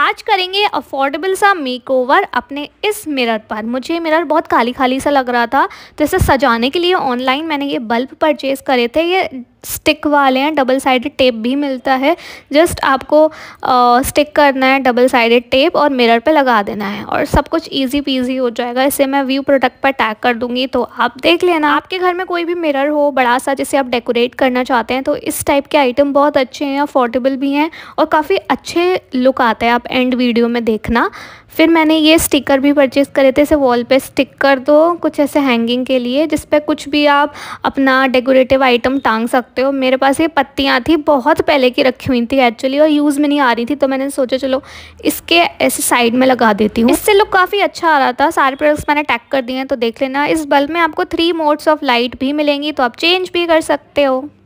आज करेंगे अफोर्डेबल सा मेकओवर अपने इस मिरर पर मुझे मिरर बहुत खाली खाली सा लग रहा था तो इसे सजाने के लिए ऑनलाइन मैंने ये बल्ब परचेज़ करे थे ये स्टिक वाले हैं डबल साइडेड टेप भी मिलता है जस्ट आपको स्टिक करना है डबल साइडेड टेप और मिरर पे लगा देना है और सब कुछ इजी पीजी हो जाएगा इसे मैं व्यू प्रोडक्ट पर टैग कर दूंगी तो आप देख लेना आपके घर में कोई भी मिरर हो बड़ा सा जिसे आप डेकोरेट करना चाहते हैं तो इस टाइप के आइटम बहुत अच्छे हैं अफोर्डेबल भी हैं और काफ़ी अच्छे लुक आते हैं आप एंड वीडियो में देखना फिर मैंने ये स्टिकर भी परचेज़ करे थे इसे वॉल पे स्टिक कर दो कुछ ऐसे हैंगिंग के लिए जिस पर कुछ भी आप अपना डेकोरेटिव आइटम टांग सकते सकते हो मेरे पास ये पत्तियाँ थी बहुत पहले की रखी हुई थी एक्चुअली और यूज़ में नहीं आ रही थी तो मैंने सोचा चलो इसके ऐसे साइड में लगा देती हूँ इससे लुक काफ़ी अच्छा आ रहा था सारे प्रोडक्ट्स मैंने टैक कर दिए हैं तो देख लेना इस बल्ब में आपको थ्री मोड्स ऑफ लाइट भी मिलेंगी तो आप चेंज भी कर सकते हो